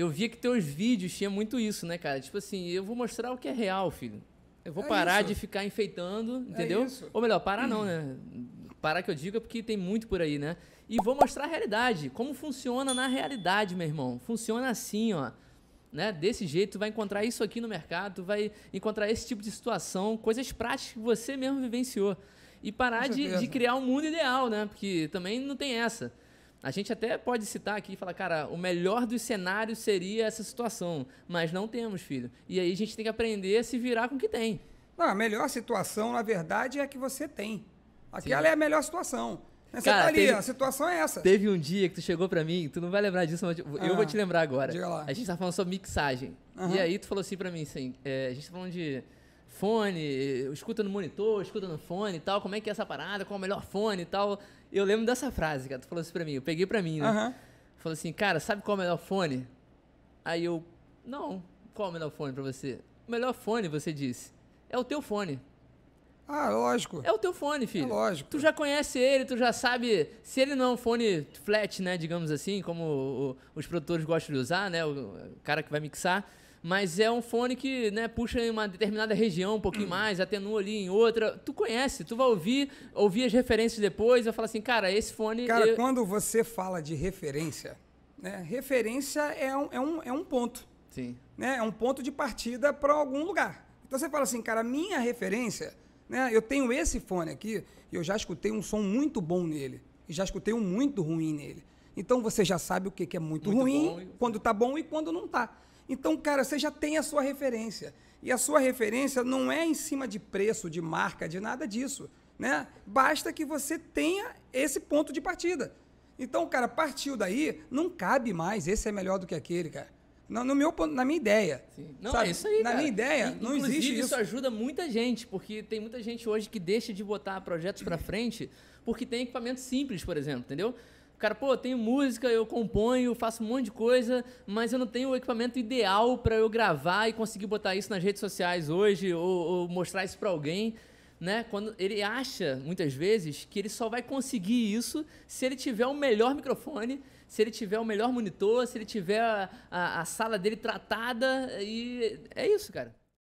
eu via que teus vídeos tinha muito isso, né, cara? Tipo assim, eu vou mostrar o que é real, filho. Eu vou é parar isso. de ficar enfeitando, é entendeu? É Ou melhor, parar não, né? Parar que eu diga é porque tem muito por aí, né? E vou mostrar a realidade, como funciona na realidade, meu irmão. Funciona assim, ó. Né? Desse jeito, tu vai encontrar isso aqui no mercado, vai encontrar esse tipo de situação, coisas práticas que você mesmo vivenciou. E parar de, de criar um mundo ideal, né? Porque também não tem essa. A gente até pode citar aqui e falar, cara, o melhor dos cenários seria essa situação, mas não temos, filho. E aí a gente tem que aprender a se virar com o que tem. Não, a melhor situação, na verdade, é a que você tem. Aquela Sim. é a melhor situação. Você tá cara, tá ali, teve, a situação é essa. Teve um dia que tu chegou pra mim, tu não vai lembrar disso, mas eu ah, vou te lembrar agora. Diga lá. A gente tá falando sobre mixagem. Uhum. E aí tu falou assim pra mim, assim, é, a gente tá falando de fone, eh, escuta no monitor, escuta no fone e tal, como é que é essa parada, qual é o melhor fone e tal. Eu lembro dessa frase, cara, tu falou isso pra mim, eu peguei pra mim, né? Falou assim, cara, sabe qual é o melhor fone? Aí eu, não, qual é o melhor fone pra você? O melhor fone, você disse, é o teu fone. Ah, lógico. É o teu fone, é filho. É lógico. Tu já conhece ele, tu já sabe. Se ele não é um fone flat, né, digamos assim, como os produtores gostam de usar, né, o cara que vai mixar, mas é um fone que né, puxa em uma determinada região um pouquinho hum. mais, atenua ali em outra. Tu conhece, tu vai ouvir, ouvir as referências depois, vai falar assim, cara, esse fone. Cara, eu... quando você fala de referência, né, referência é um, é, um, é um ponto. Sim. Né, é um ponto de partida para algum lugar. Então você fala assim, cara, minha referência, né, eu tenho esse fone aqui, e eu já escutei um som muito bom nele, e já escutei um muito ruim nele. Então você já sabe o que, que é muito, muito ruim, bom. quando tá bom e quando não tá. Então, cara, você já tem a sua referência. E a sua referência não é em cima de preço, de marca, de nada disso. Né? Basta que você tenha esse ponto de partida. Então, cara, partiu daí, não cabe mais. Esse é melhor do que aquele, cara. No, no meu ponto, na minha ideia. Sim. Não, sabe? é isso aí. Na cara. minha ideia, e, não existe isso. isso ajuda muita gente, porque tem muita gente hoje que deixa de botar projetos para frente porque tem equipamento simples, por exemplo, entendeu? O cara, pô, eu tenho música, eu componho, faço um monte de coisa, mas eu não tenho o equipamento ideal para eu gravar e conseguir botar isso nas redes sociais hoje ou, ou mostrar isso para alguém. Né? Quando ele acha muitas vezes que ele só vai conseguir isso se ele tiver o melhor microfone, se ele tiver o melhor monitor, se ele tiver a, a, a sala dele tratada e é isso, cara.